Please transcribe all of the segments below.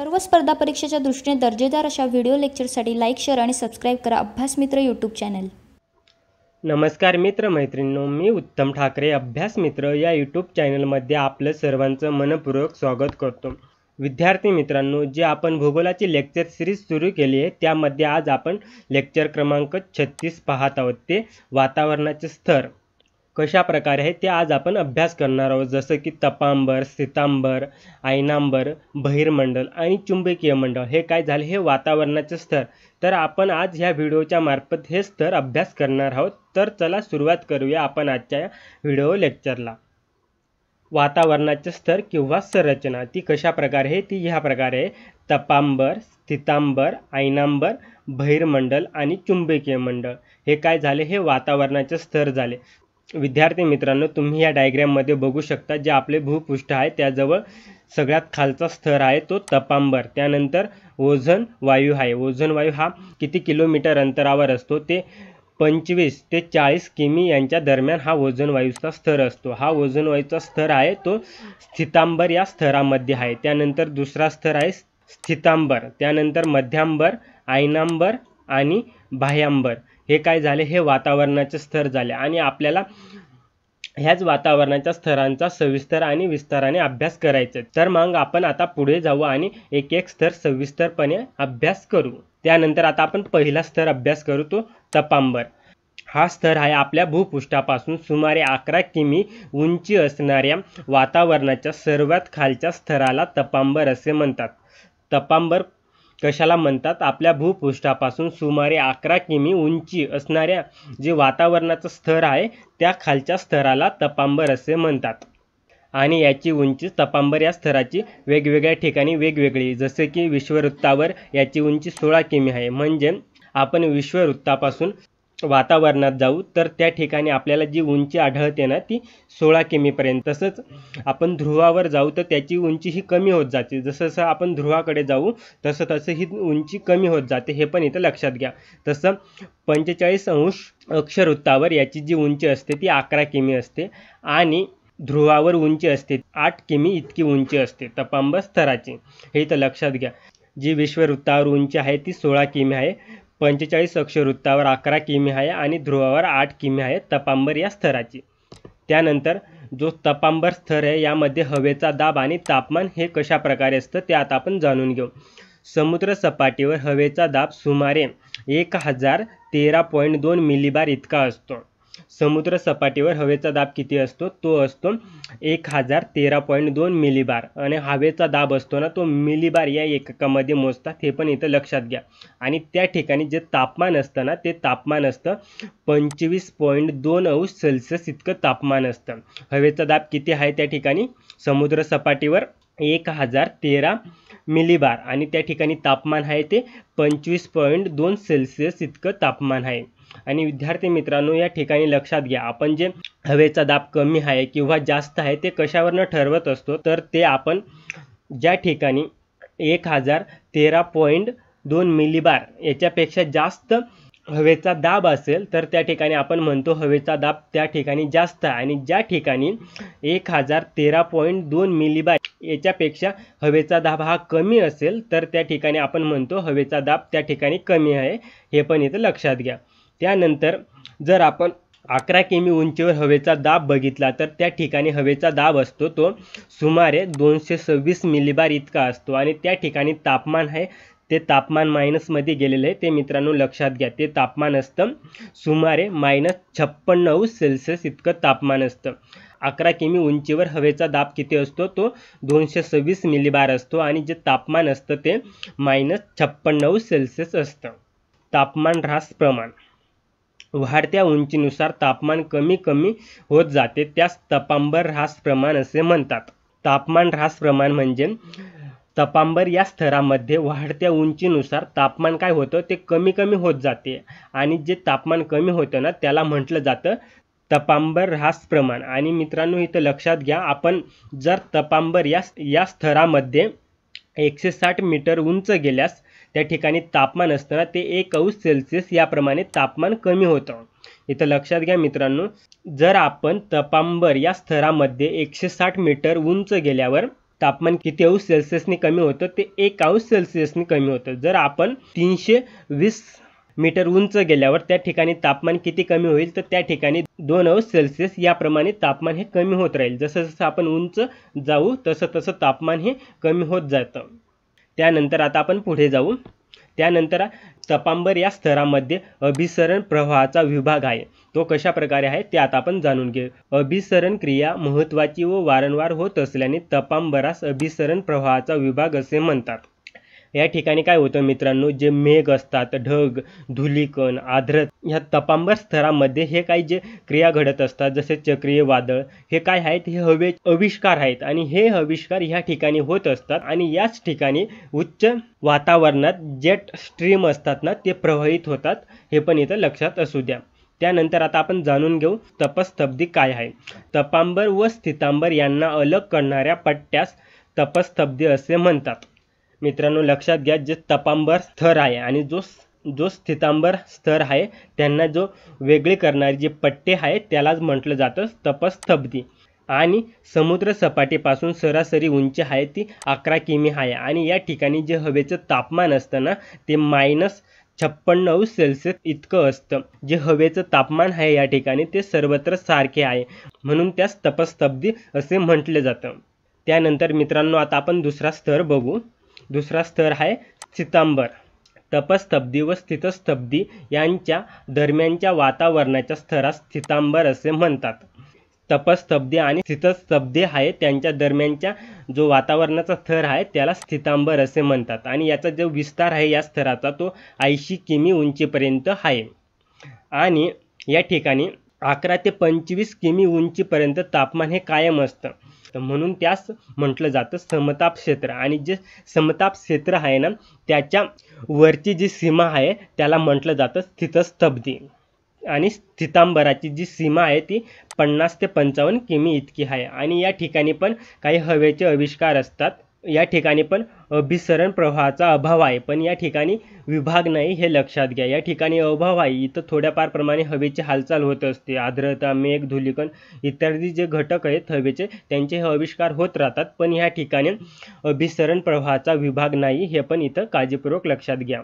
सर्व स्पर्धा परीक्षेच्या दृष्टीने दर्जेदार अशा व्हिडिओ लेक्चरसाठी लाईक शेअर आणि सबस्क्राईब करा अभ्यास मित्र यूट्यूब चॅनल नमस्कार मित्र मैत्रिणींनो मी उत्तम ठाकरे अभ्यास मित्र या यूट्यूब चॅनलमध्ये आपलं सर्वांचं मनपूर्वक स्वागत करतो विद्यार्थी मित्रांनो जे आपण भूगोलाची लेक्चर सिरीज सुरू केली आहे त्यामध्ये आज आपण लेक्चर क्रमांक छत्तीस पाहत आहोत ते वातावरणाचे स्तर कशा प्रकारे आहे ते आज आपण अभ्यास करणार आहोत जसं की तपांबर सितांबर आयनांबर बहिरमंडल आणि चुंबकीय मंडळ हे काय झाले हे वातावरणाचे स्तर तर आपण आज ह्या व्हिडिओच्या मार्फत हे स्तर अभ्यास करणार आहोत तर चला सुरुवात करूया आपण आजच्या व्हिडिओ लेक्चरला वातावरणाचे स्तर किंवा संरचना ती कशा प्रकारे आहे ती ह्या प्रकारे आहे तपांबर स्थितांबर आयनांबर बहिरमंडल आणि चुंबकीय मंडळ हे काय झाले हे वातावरणाचे स्तर झाले विद्यार्थी मित्रांनो तुम्ही या डायग्रॅममध्ये बघू शकता जे आपले भूपृष्ठ आहे त्याजवळ सगळ्यात खालचा स्तर आहे तो तपांबर त्यानंतर ओझन वायू आहे ओझन वायू हा किती किलोमीटर अंतरावर असतो ते पंचवीस ते चाळीस किमी यांच्या दरम्यान हा ओझन वायूचा स्तर असतो हा ओझन वायूचा स्तर आहे तो स्थितांबर या स्तरामध्ये आहे त्यानंतर दुसरा स्तर आहे स्थितांबर त्यानंतर मध्यांबर आयनांबर आणि बाह्यांबर हे काय झाले हे वातावरणाचे स्तर झाले आणि आपल्याला ह्याच वातावरणाच्या स्तरांचा सविस्तर आणि विस्ताराने अभ्यास करायचे तर मग आपण आता पुढे जाऊ आणि एक एक स्तर सविस्तरपणे अभ्यास करू त्यानंतर आता आपण पहिला स्तर अभ्यास करू तो तपांबर हा स्तर आहे आपल्या भूपृष्ठापासून सुमारे अकरा किमी उंची असणाऱ्या वातावरणाच्या सर्वात खालच्या स्तराला तपांबर असे म्हणतात तपांबर कशाला म्हणतात आपल्या भूपृष्ठापासून सुमारे अकरा किमी उंची असणाऱ्या जे वातावरणाचं स्तर आहे त्या खालच्या स्तराला तपांबर असे म्हणतात आणि याची उंची तपांबर या स्तराची वेगवेगळ्या ठिकाणी वेगवेगळी जसे की विश्ववृत्तावर याची उंची सोळा किमी आहे म्हणजे आपण विश्ववृत्तापासून वातावरणात जाऊ तर त्या ठिकाणी आपल्याला जी उंची आढळते ना ती सोळा किमीपर्यंत तसंच आपण ध्रुवावर जाऊ तर त्याची उंची ही कमी होत जाते जसं जसं आपण ध्रुवाकडे जाऊ तसं तसं ही उंची कमी होत जाते हे पण इथं लक्षात घ्या तसं पंचेचाळीस अंश अक्षरवृत्तावर याची जी उंची असते ती अकरा किमी असते आणि ध्रुवावर उंची असते आठ किमी इतकी उंची असते तपांब स्थराची हे इथं लक्षात घ्या जी विश्ववृत्तावर उंची आहे ती सोळा किमी आहे पंचेचाळीस अक्षवृत्तावर अकरा किमी आहे आणि ध्रुवावर आठ किमी आहे तपांबर या स्तराची त्यानंतर जो तपांबर स्तर आहे यामध्ये हवेचा दाब आणि तापमान हे कशा प्रकारे असतं ते आता आपण जाणून घेऊ समुद्र सपाटीवर हवेचा दाब सुमारे एक हजार तेरा पॉईंट दोन मिलीबार इतका असतो समुद्र सपाटीवर हवेचा दाब किती असतो तो असतो एक हजार तेरा पॉईंट दोन मिलीबार आणि हवेचा दाब असतो ना तो मिलीबार या एककामध्ये मोजतात हे पण इथं लक्षात घ्या आणि त्या ठिकाणी जे तापमान असतं ना ते तापमान असतं पंचवीस पॉईंट दोन अंश सेल्सिअस इतकं तापमान असतं हवेचा दाब किती आहे त्या ठिकाणी समुद्र सपाटीवर एक हजार तेरा मिलीबार आणि त्या ठिकाणी तापमान आहे ते पंचवीस पॉईंट दोन सेल्सिअस इतकं तापमान आहे आणि विद्यार्थी मित्रांनो या ठिकाणी लक्षात घ्या आपण जे हवेचा दाब कमी आहे किंवा जास्त आहे ते कशावरनं ठरवत असतो तर ते आपण ज्या ठिकाणी एक हजार तेरा पॉईंट दोन मिलीबार याच्यापेक्षा जास्त हवेचा दाब असेल तर त्या ठिकाणी आपण म्हणतो हवेचा दाब त्या ठिकाणी जास्त आहे आणि ज्या ठिकाणी एक हजार तेरा पॉईंट दोन मिलीबार याच्यापेक्षा हवेचा दाब हा कमी असेल तर त्या ठिकाणी आपण म्हणतो हवेचा दाब त्या ठिकाणी कमी आहे हे पण इथं लक्षात घ्या त्यानंतर जर आपण अकरा किमी उंचीवर हवेचा दाब बघितला तर त्या ठिकाणी हवेचा दाब असतो तो सुमारे दोनशे सव्वीस मिलीबार इतका असतो आणि त्या ठिकाणी तापमान आहे ते तापमान मायनसमध्ये गेलेलं आहे ते मित्रांनो लक्षात घ्या ते तापमान असतं सुमारे मायनस छप्पन्न सेल्सिअस इतकं तापमान असतं अकरा किमी उंचीवर हवेचा दाब किती असतो तो दोनशे सव्वीस मिलीबार असतो आणि जे तापमान असतं ते मायनस छप्पन सेल्सिअस असतं तापमान रास प्रमाण वाढत्या उंचीनुसार तापमान कमी कमी होत जाते त्यास तपांबर ह्रास प्रमाण असे म्हणतात तापमान ऱ्हास प्रमाण म्हणजे तपांबर या स्तरामध्ये वाढत्या उंचीनुसार तापमान काय होतं ते कमी कमी होत जाते आणि जे तापमान कमी होतं ना त्याला म्हटलं जातं तपांबर ह्रास प्रमाण आणि मित्रांनो इथं लक्षात घ्या आपण जर तपांबर या या स्तरामध्ये एकशे साठ मीटर उंच गेल्यास त्या ठिकाणी तापमान असताना ते एक अंश सेल्सिअस याप्रमाणे तापमान कमी होतं इथं लक्षात घ्या मित्रांनो जर आपण तपांबर या स्तरामध्ये एकशे साठ मीटर उंच गेल्यावर तापमान किती अंश सेल्सिअसने कमी होतं ते एक अंश सेल्सिअसने कमी होतं जर आपण तीनशे वीस मीटर उंच गेल्यावर त्या ठिकाणी तापमान किती कमी होईल तर त्या ठिकाणी दोन अंश सेल्सिअस याप्रमाणे तापमान हे कमी होत राहील जसं जसं आपण उंच जाऊ तसं तसं तापमान हे कमी होत जातं त्यानंतर आता आपण पुढे जाऊ त्यानंतर तपांबर या स्तरामध्ये अभिसरण प्रवाहाचा विभाग आहे तो कशा प्रकारे आहे ते आता आपण जाणून घेऊ अभिसरण क्रिया महत्त्वाची व वारंवार होत असल्याने तपांबरास अभिसरण प्रवाहाचा विभाग असे म्हणतात या ठिकाणी काय होतं मित्रांनो जे मेघ असतात ढग धुलीकण आद्रत ह्या तपांबर स्तरामध्ये हे काही जे क्रिया घडत असतात जसे चक्रीय वादळ हे काय आहेत हे हवे अविष्कार आहेत आणि हे अविष्कार ह्या ठिकाणी होत असतात आणि याच ठिकाणी उच्च वातावरणात जेट स्ट्रीम असतात ना ते प्रवाहित होतात हे पण इथं लक्षात असू द्या त्यानंतर आता आपण जाणून घेऊ तपस्तब्दी काय आहे तपांबर व स्थितांबर यांना अलग करणाऱ्या पट्ट्यास तपस्तब्दी असे म्हणतात मित्रांनो लक्षात घ्या जे तपांबर स्थर आहे आणि जो जो स्थितांबर स्थर आहे त्यांना जो वेगळे करणारे जे पट्टे आहे त्यालाच म्हटलं जातं तपस्तब्दी आणि समुद्र सपाटीपासून सरासरी उंची आहे ती अकरा किमी आहे आणि या ठिकाणी जे हवेचं तापमान असतं ना ते मायनस छप्पन्न अंश सेल्सिअस इतकं असतं जे हवेचं तापमान आहे या ठिकाणी ते सर्वत्र सारखे आहे म्हणून त्यास तपस्तब्दी असे म्हटले जातं त्यानंतर मित्रांनो आता आपण दुसरा स्तर बघू दुसरा स्तर आहे स्थितांबर तपस्तब्दी व स्थितस्तब्दी यांच्या दरम्यानच्या वातावरणाच्या स्तरास स्थितांबर असे म्हणतात तपस्तब्दी आणि स्थितस्तब्दी आहे त्यांच्या दरम्यानच्या जो वातावरणाचा थर आहे त्याला स्थितांबर असे म्हणतात आणि याचा जो विस्तार आहे या स्तराचा तो ऐंशी किमी उंचीपर्यंत आहे आणि या ठिकाणी अकरा ते पंचवीस किमी उंचीपर्यंत तापमान हे कायम असतं तर म्हणून त्यास म्हटलं जातं समताप क्षेत्र आणि जे समताप क्षेत्र आहे ना त्याच्या वरची जी सीमा आहे त्याला म्हटलं जातं स्थितस्तब्धी आणि स्थितांबराची जी सीमा आहे ती पन्नास ते पंचावन्न किमी इतकी आहे आणि या ठिकाणी पण काही हवेचे आविष्कार असतात या ठिकाणी पण अभिसरण प्रवाहाचा अभाव आहे पण या ठिकाणी विभाग नाही हे लक्षात घ्या या ठिकाणी अभाव आहे इथं थोड्याफार प्रमाणे हवेची हालचाल होत असते आर्द्रता मेघ धुलीकण इत्यादी जे घटक आहेत हवेचे त्यांचे हे आविष्कार होत राहतात पण या ठिकाणी अभिसरण प्रवाहाचा विभाग नाही हे पण इथं काळजीपूर्वक लक्षात घ्या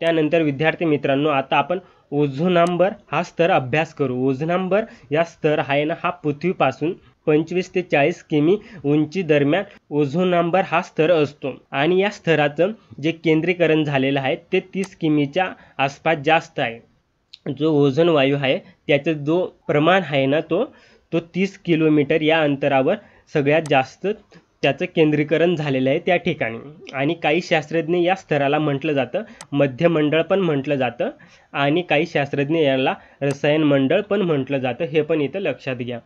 त्यानंतर विद्यार्थी मित्रांनो आता आपण ओझोनांबर हा स्तर अभ्यास करू ओझोनांबर या स्तर आहे ना हा पृथ्वीपासून पंचवीस ते चाळीस किमी उंची दरम्यान ओझोन ओझोनांबर हा स्तर असतो आणि या स्तराचं जे केंद्रीकरण झालेलं आहे ते तीस किमीच्या आसपास जास्त आहे जो ओझोन वायू आहे त्याचा जो प्रमाण आहे ना तो तो तीस किलोमीटर या अंतरावर सगळ्यात जास्त त्याचं केंद्रीकरण झालेलं आहे त्या ठिकाणी आणि काही शास्त्रज्ञ या स्तराला म्हटलं जातं मध्यमंडळ पण म्हटलं जातं आणि काही शास्त्रज्ञ याला रसायन मंडळ पण म्हटलं जातं हे पण इथं लक्षात घ्या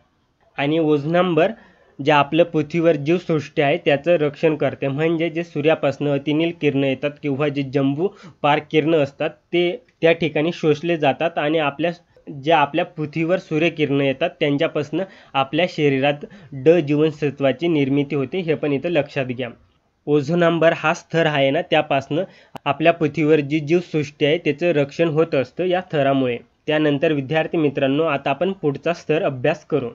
आणि ओझनंबर जे आपलं पृथ्वीवर जीवसृष्टी आहे त्याचं रक्षण करते म्हणजे जे सूर्यापासून अतिनील किरणं येतात किंवा जे जम्बू पार किरणं असतात ते त्या ठिकाणी शोषले जातात आणि आपल्या जे आपल्या पृथ्वीवर सूर्यकिरणं येतात त्यांच्यापासून आपल्या शरीरात ड जीवनसत्वाची निर्मिती होते हे पण इथं लक्षात घ्या ओझोनांबर हा स्थर आहे ना त्यापासनं आपल्या पृथ्वीवर जी जीवसृष्टी आहे त्याचं रक्षण होत असतं या थरामुळे त्यानंतर विद्यार्थी मित्रांनो आता आपण पुढचा स्तर अभ्यास करू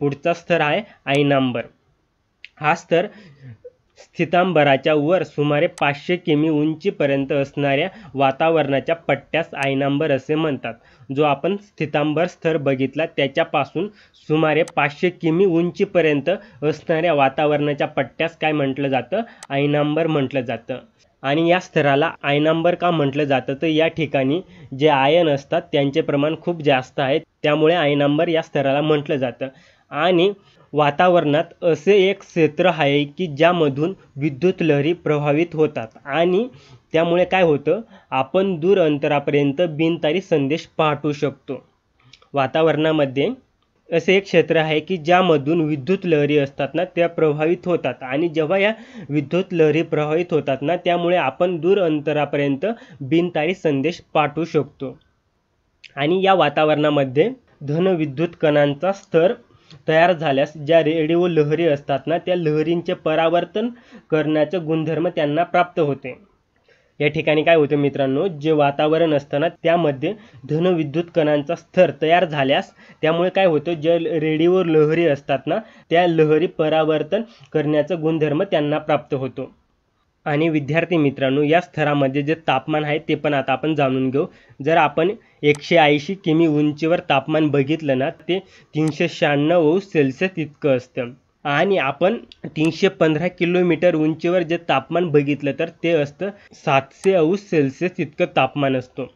पुढचा स्तर आहे आयनांबर हा स्तर स्थितांबराच्या वर सुमारे पाचशे किमी उंचीपर्यंत असणाऱ्या वातावरणाच्या पट्ट्यास आयनांबर असे म्हणतात जो आपण स्थितांबर स्तर बघितला त्याच्यापासून सुमारे पाचशे किमी उंचीपर्यंत असणाऱ्या वातावरणाच्या पट्ट्यास काय म्हटलं जातं आयनांबर म्हटलं जातं आणि या स्तराला आयनांबर का म्हटलं जातं तर या ठिकाणी जे आयन असतात त्यांचे प्रमाण खूप जास्त आहे त्यामुळे आयनांबर या स्तराला म्हटलं जातं आणि वातावरणात असे एक क्षेत्र आहे की ज्यामधून विद्युत लहरी प्रभावित होतात आणि त्यामुळे काय होतं आपण दूर अंतरापर्यंत बिनतारी संदेश पाठवू शकतो वातावरणामध्ये असे एक क्षेत्र आहे की ज्यामधून विद्युत लहरी असतात ना त्या प्रभावित होतात आणि जेव्हा या विद्युत लहरी प्रभावित होतात ना त्यामुळे आपण दूर अंतरापर्यंत बिनतारी संदेश पाठवू शकतो आणि या वातावरणामध्ये धन विद्युत कणांचा स्तर तयार झाल्यास ज्या रेडिओ लहरी असतात ना त्या लहरींचे परावर्तन करण्याचे गुणधर्म त्यांना प्राप्त होते या ठिकाणी काय होतं मित्रांनो जे वातावरण असतं ना त्यामध्ये धनविद्युत कणांचा स्तर तयार झाल्यास त्यामुळे काय होतं जे रेडिओ लहरी असतात ना त्या लहरी परावर्तन करण्याचा गुणधर्म त्यांना प्राप्त होतो आणि विद्यार्थी मित्रांनो या स्तरामध्ये जे तापमान आहे ते पण आता आपण जाणून घेऊ जर आपण एकशे ऐंशी किमी उंचीवर तापमान बघितलं ना ते तीनशे शहाण्णव सेल्सिअस इतकं असतं आणि आपण तीनशे पंधरा किलोमीटर उंचीवर जे तापमान बघितलं तर ते असतं सातशे अंश सेल्सिअस इतकं तापमान असतं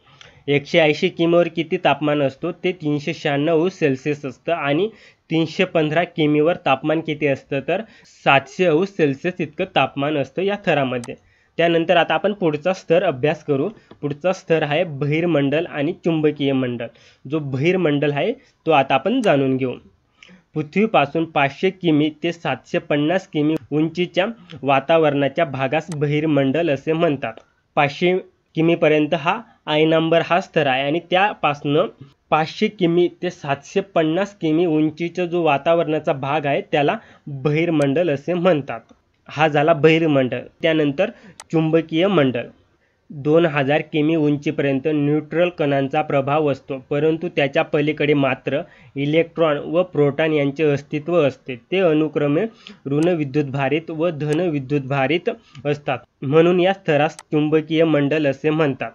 एकशे ऐंशी किमीवर किती तापमान असतो ते तीनशे शहाण्णव सेल्सिअस असतं आणि तीनशे पंधरा किमीवर तापमान किती असतं तर सातशे अंश सेल्सिअस इतकं तापमान असतं या थरामध्ये त्यानंतर आता आपण पुढचा स्तर अभ्यास करू पुढचा स्तर आहे बहिर्मंडल आणि चुंबकीय मंडल जो बहिर्मंडल आहे तो आता आपण जाणून घेऊ पृथ्वीपासून पाचशे किमी ते सातशे पन्नास किमी उंचीच्या वातावरणाच्या भागास बहिर्मंडल असे म्हणतात पाचशे किमीपर्यंत हा आय नंबर हा स्तर आहे आणि त्यापासनं पाचशे किमी ते सातशे पन्नास किमी उंचीचा जो वातावरणाचा भाग आहे त्याला बहिरमंडल असे म्हणतात हा झाला बहिर्मंडल त्यानंतर चुंबकीय मंडल दोन हजार किमी उंचीपर्यंत न्यूट्रल कणांचा प्रभाव असतो परंतु त्याच्या पलीकडे मात्र इलेक्ट्रॉन व प्रोटॉन यांचे अस्तित्व असते ते अनुक्रमे ऋण भारित व धन भारित असतात म्हणून या स्तरास चुंबकीय मंडल असे म्हणतात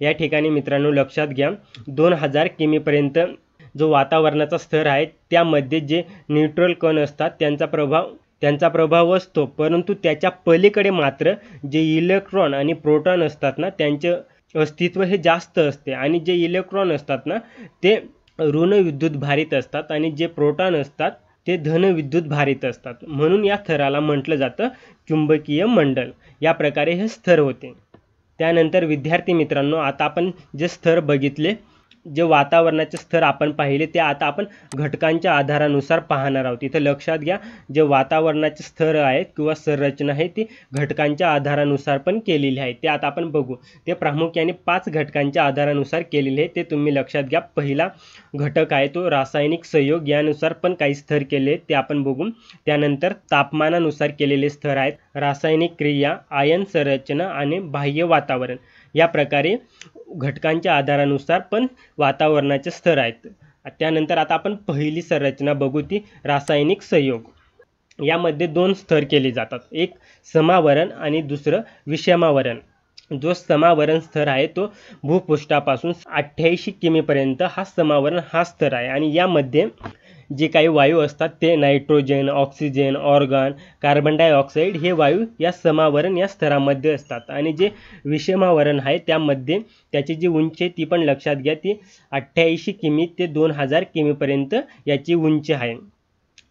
या ठिकाणी मित्रांनो लक्षात घ्या दोन हजार किमीपर्यंत जो वातावरणाचा स्तर आहे त्यामध्ये जे न्यूट्रल कण असतात त्यांचा प्रभाव त्यांचा प्रभाव असतो परंतु त्याच्या पलीकडे मात्र जे इलेक्ट्रॉन आणि प्रोटॉन असतात ना त्यांचे अस्तित्व हे जास्त असते आणि जे इलेक्ट्रॉन असतात ना ते ऋण विद्युत भारित असतात आणि जे प्रोटॉन असतात ते धन विद्युत भारित असतात म्हणून या थराला म्हटलं जातं चुंबकीय मंडल या प्रकारे हे स्तर होते त्यानंतर विद्यार्थी मित्रांनो आता आपण जे स्थळ बघितले जे वातावरणाचे स्तर आपण पाहिले ते आता आपण घटकांच्या आधारानुसार पाहणार आहोत इथं लक्षात घ्या जे वातावरणाचे स्तर आहेत किंवा संरचना आहे ती घटकांच्या आधारानुसार पण केलेली आहे ते आता आपण बघू ते प्रामुख्याने पाच घटकांच्या आधारानुसार केलेले आहे ते तुम्ही लक्षात घ्या पहिला घटक आहे तो रासायनिक संयोग यानुसार पण काही स्तर केले ते आपण बघू त्यानंतर तापमानानुसार केलेले स्तर आहेत रासायनिक क्रिया आयन संरचना आणि बाह्य वातावरण या प्रकारे घटकांच्या आधारानुसार पण वातावरणाचे स्तर आहेत त्यानंतर आता आपण पहिली संरचना बघू ती रासायनिक संयोग यामध्ये दोन स्तर केले जातात एक समावरण आणि दुसरं विषमावरण जो समावरण स्तर आहे तो भूपृष्ठापासून अठ्ठ्याऐंशी किमीपर्यंत हा समावरण हा स्तर आहे आणि यामध्ये जे काही वायू असतात ते nitrogen oxygen argon carbon dioxide हे वायू या समावरण या स्तरामध्ये असतात आणि जे विषमावरण आहे त्यामध्ये त्याची जी उंची आहे ती पण लक्षात घ्या ती अठ्ठ्याऐंशी किमी ते दोन हजार किमीपर्यंत याची उंची आहे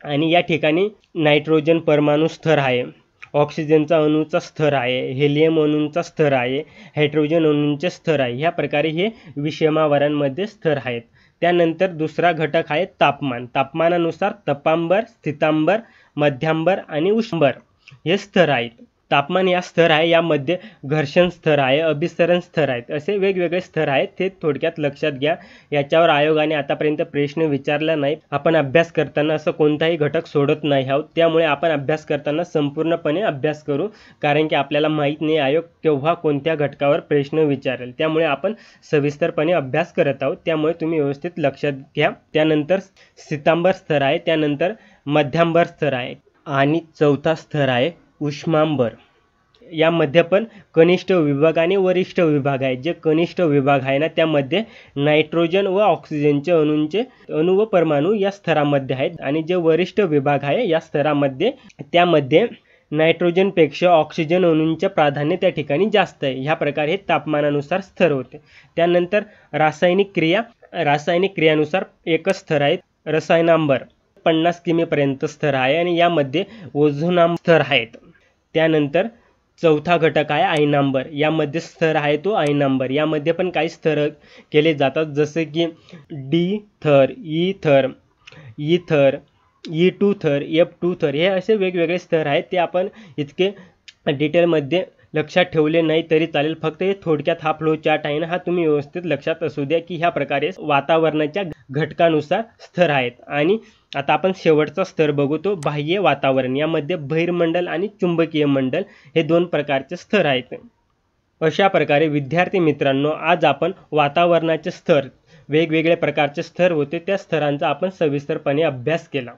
आणि या ठिकाणी नायट्रोजन परमाणू स्तर आहे ऑक्सिजनचा अणूचा स्तर आहे हेलियम अणूंचा स्तर आहे हायड्रोजन अणूंचे स्तर आहे ह्या प्रकारे हे विषमावरांमध्ये स्तर आहेत त्यानंतर दुसरा घटक आहे तापमान तापमानानुसार तपांबर स्थितांबर मध्यांबर आणि उष्णंबर हे स्तर आहेत तापमान या स्तर आहे यामध्ये घर्षण स्तर आहे अभिसरण स्तर आहेत असे वेगवेगळे स्तर आहेत ते थोडक्यात लक्षात घ्या याच्यावर आयोगाने आतापर्यंत प्रश्न विचारला नाही आपण अभ्यास करताना असं कोणताही घटक सोडत नाही आहोत त्यामुळे आपण अभ्यास करताना संपूर्णपणे अभ्यास करू कारण की आपल्याला माहीत नाही आयोग केव्हा कोणत्या घटकावर प्रश्न विचारेल त्यामुळे आपण सविस्तरपणे अभ्यास करत आहोत त्यामुळे तुम्ही व्यवस्थित लक्षात घ्या त्यानंतर सितांबर स्तर आहे त्यानंतर मध्यांबर स्तर आहे आणि चौथा स्तर आहे उष्मांबर यामध्ये पण कनिष्ठ विभाग आणि वरिष्ठ विभाग आहे जे कनिष्ठ विभाग आहे ना त्यामध्ये नायट्रोजन व ऑक्सिजनचे अणूंचे अणु व परमाणू या स्तरामध्ये आहेत आणि जे वरिष्ठ विभाग आहे या स्तरामध्ये त्यामध्ये नायट्रोजनपेक्षा ऑक्सिजन अणूंचे प्राधान्य त्या ठिकाणी जास्त आहे ह्या प्रकारे हे तापमानानुसार स्तर होते त्यानंतर रासायनिक क्रिया रासायनिक क्रियानुसार एकच स्तर आहे रसायनांबर पन्नास किमीपर्यंत स्तर आहे आणि यामध्ये ओझोनाम स्तर आहेत त्यानंतर चौथा घटक आहे आय नंबर यामध्ये स्तर आहे तो आय नंबर यामध्ये पण काही स्तर केले जातात जसे की डी थर ई e थर ई e थर ई e टू थर एफ टू थर हे असे वेगवेगळे स्तर आहेत ते आपण इतके डिटेलमध्ये लक्षात ठेवले नाही तरी चालेल फक्त हे थोडक्यात हा फ्लो चार्ट आहे ना हा तुम्ही व्यवस्थित लक्षात असू द्या की ह्या प्रकारे वातावरणाच्या घटकानुसार स्तर आहेत आणि आता आपण शेवटचा स्तर बघू तो बाह्य वातावरण यामध्ये भैरमंडल आणि चुंबकीय मंडल हे दोन प्रकारचे स्तर आहेत अशा प्रकारे विद्यार्थी मित्रांनो आज आपण वातावरणाचे स्तर वेगवेगळ्या प्रकारचे स्तर होते त्या स्तरांचा आपण सविस्तरपणे अभ्यास केला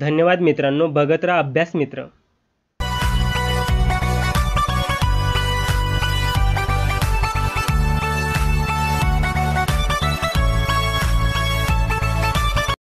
धन्यवाद मित्रांनो बघत राहा अभ्यास मित्र